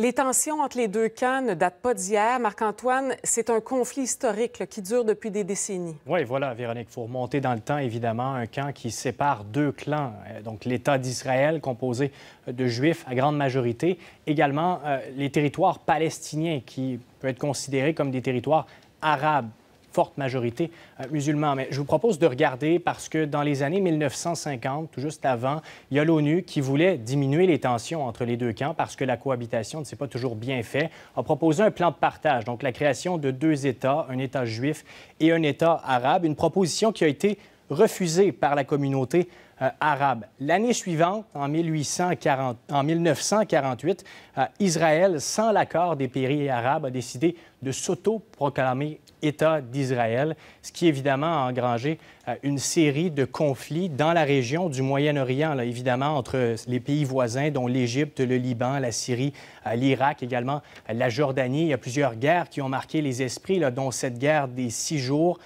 Les tensions entre les deux camps ne datent pas d'hier. Marc-Antoine, c'est un conflit historique qui dure depuis des décennies. Oui, voilà, Véronique, il faut remonter dans le temps, évidemment, un camp qui sépare deux clans. Euh, donc, l'État d'Israël, composé de Juifs à grande majorité, également euh, les territoires palestiniens, qui peuvent être considérés comme des territoires arabes forte majorité euh, musulmane. Mais je vous propose de regarder parce que dans les années 1950, tout juste avant, il y a l'ONU qui voulait diminuer les tensions entre les deux camps parce que la cohabitation ne s'est pas toujours bien faite, a proposé un plan de partage, donc la création de deux États, un État juif et un État arabe, une proposition qui a été refusée par la communauté euh, arabe. L'année suivante, en, 1948, euh, Israël, sans l'accord des pays arabes, a décidé de s'auto-proclamer État d'Israël, ce qui évidemment a engrangé euh, une série de conflits dans la région du Moyen-Orient, évidemment entre les pays voisins, dont l'Égypte, le Liban, la Syrie, l'Irak également, la Jordanie. Il y a plusieurs guerres qui ont marqué les esprits, dont cette guerre des six jours.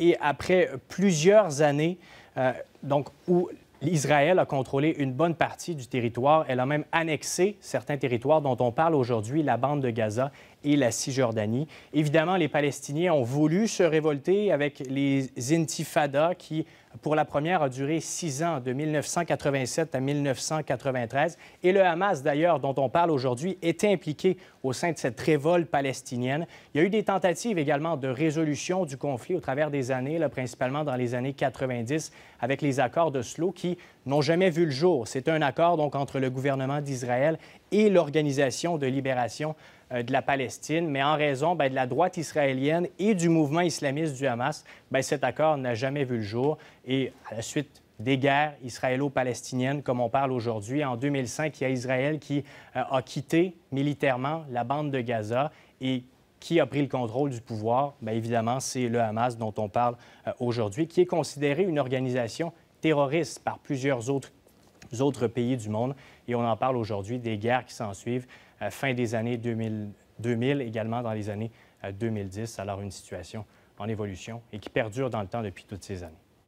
et après plusieurs années, euh, donc où Israël a contrôlé une bonne partie du territoire. Elle a même annexé certains territoires dont on parle aujourd'hui, la bande de Gaza et la Cisjordanie. Évidemment, les Palestiniens ont voulu se révolter avec les intifadas qui pour la première, a duré six ans, de 1987 à 1993. Et le Hamas, d'ailleurs, dont on parle aujourd'hui, est impliqué au sein de cette révolte palestinienne. Il y a eu des tentatives également de résolution du conflit au travers des années, principalement dans les années 90, avec les accords de Slo qui n'ont jamais vu le jour. C'est un accord donc entre le gouvernement d'Israël et l'Organisation de libération euh, de la Palestine, mais en raison ben, de la droite israélienne et du mouvement islamiste du Hamas, ben, cet accord n'a jamais vu le jour. Et à la suite des guerres israélo-palestiniennes, comme on parle aujourd'hui, en 2005, il y a Israël qui euh, a quitté militairement la bande de Gaza et qui a pris le contrôle du pouvoir, bien évidemment, c'est le Hamas dont on parle euh, aujourd'hui, qui est considéré une organisation terroriste par plusieurs autres autres pays du monde. Et on en parle aujourd'hui des guerres qui s'ensuivent euh, fin des années 2000, 2000, également dans les années 2010. Euh, Alors une situation en évolution et qui perdure dans le temps depuis toutes ces années.